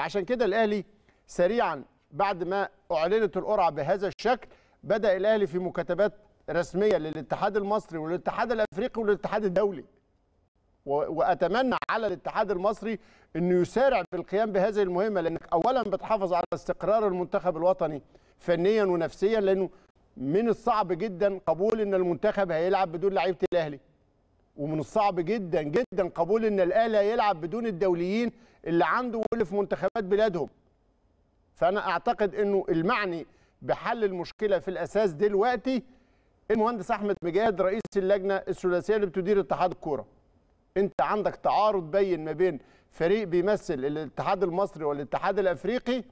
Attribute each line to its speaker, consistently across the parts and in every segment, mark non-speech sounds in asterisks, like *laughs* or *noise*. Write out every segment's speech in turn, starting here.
Speaker 1: فعشان كده الاهلي سريعا بعد ما اعلنت القرعه بهذا الشكل بدا الاهلي في مكاتبات رسميه للاتحاد المصري والاتحاد الافريقي والاتحاد الدولي واتمنى على الاتحاد المصري انه يسارع في القيام بهذه المهمه لانك اولا بتحافظ على استقرار المنتخب الوطني فنيا ونفسيا لانه من الصعب جدا قبول ان المنتخب هيلعب بدون لعيبه الاهلي ومن الصعب جدا جدا قبول ان الاهلي هيلعب بدون الدوليين اللي عنده واللي في منتخبات بلادهم فانا اعتقد انه المعني بحل المشكله في الاساس دلوقتي المهندس احمد مجاهد رئيس اللجنه الثلاثيه اللي بتدير اتحاد الكوره انت عندك تعارض بين ما بين فريق بيمثل الاتحاد المصري والاتحاد الافريقي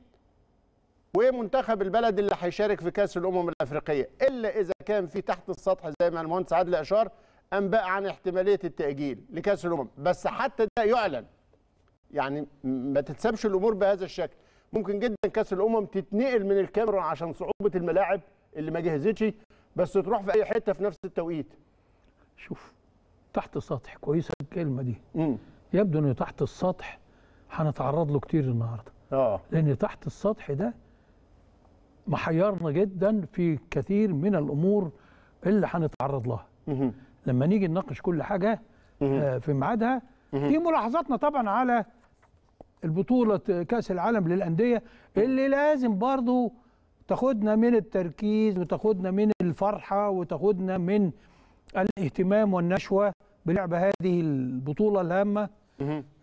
Speaker 1: ومنتخب البلد اللي هيشارك في كاس الامم الافريقيه الا اذا كان في تحت السطح زي ما المهندس عادل اشار انباء عن احتماليه التاجيل لكاس الامم بس حتى ده يعلن يعني ما تتسابش الامور بهذا الشكل ممكن جدا كاس الامم تتنقل من الكاميرون عشان صعوبه الملاعب اللي ما جهزتش بس تروح في اي حته في نفس التوقيت شوف تحت
Speaker 2: السطح كويسه الكلمه دي مم. يبدو ان تحت السطح هنتعرض له كتير النهارده اه لان تحت السطح ده محيرنا جدا في كثير من الامور اللي هنتعرض لها مم. لما نيجي نناقش كل حاجه آه، في ميعادها في ملاحظاتنا طبعا على البطوله كاس العالم للانديه اللي لازم برضو تاخدنا من التركيز وتاخدنا من الفرحه وتاخدنا من الاهتمام والنشوه بلعب هذه البطوله الهامه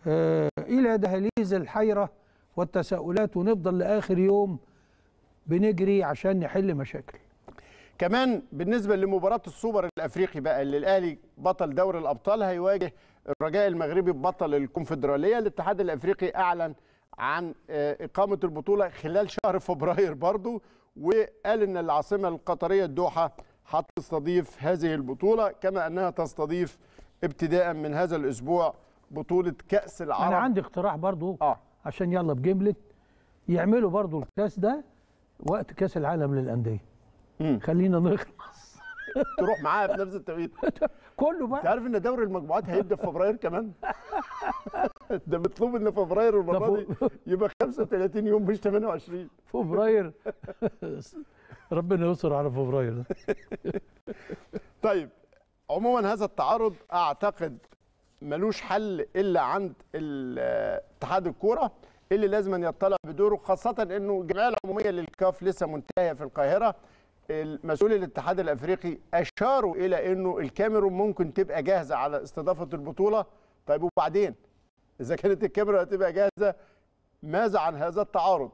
Speaker 2: آه، الى دهاليز الحيره والتساؤلات ونفضل لاخر يوم بنجري عشان نحل مشاكل
Speaker 1: كمان بالنسبه لمباراه السوبر الافريقي بقى اللي الاهلي بطل دوري الابطال هيواجه الرجاء المغربي بطل الكونفدراليه الاتحاد الافريقي اعلن عن آه، اقامه البطوله خلال شهر فبراير برضو وقال ان العاصمه القطريه الدوحه هتستضيف هذه البطوله كما انها تستضيف ابتداء من هذا الاسبوع بطوله كاس العرب
Speaker 2: انا عندي اقتراح برضو آه. عشان يلا بجمله يعملوا برضو الكاس ده وقت كاس العالم للانديه خلينا نخلص
Speaker 1: *laughs* تروح معاها في نفس التوقيت *laughs* كله بقى انت عارف ان دوري المجموعات هيبدا في فبراير كمان *laughs* ده مطلوب ان فبراير المره دي يبقى 35 يوم مش 28 فبراير
Speaker 2: ربنا يستر على فبراير
Speaker 1: طيب عموما هذا التعارض اعتقد ملوش حل الا عند اتحاد الكوره اللي لازم يطلع بدوره خاصه انه الجمعيه العموميه للكاف لسه منتهيه في القاهره المسؤول الاتحاد الافريقي اشاروا الى انه الكاميرون ممكن تبقى جاهزه على استضافه البطوله طيب وبعدين اذا كانت الكاميرون هتبقى جاهزه ماذا عن هذا التعارض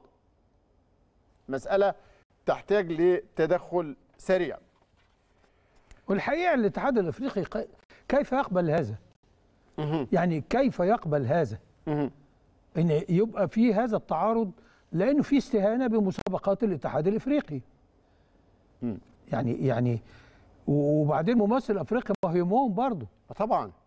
Speaker 1: مساله تحتاج لتدخل سريع
Speaker 2: والحقيقه الاتحاد الافريقي كيف يقبل هذا يعني كيف يقبل هذا ان يبقى في هذا التعارض لانه في استهانه بمسابقات الاتحاد الافريقي يعني يعني وبعدين ممثل افريقيا مهمهم برضه طبعا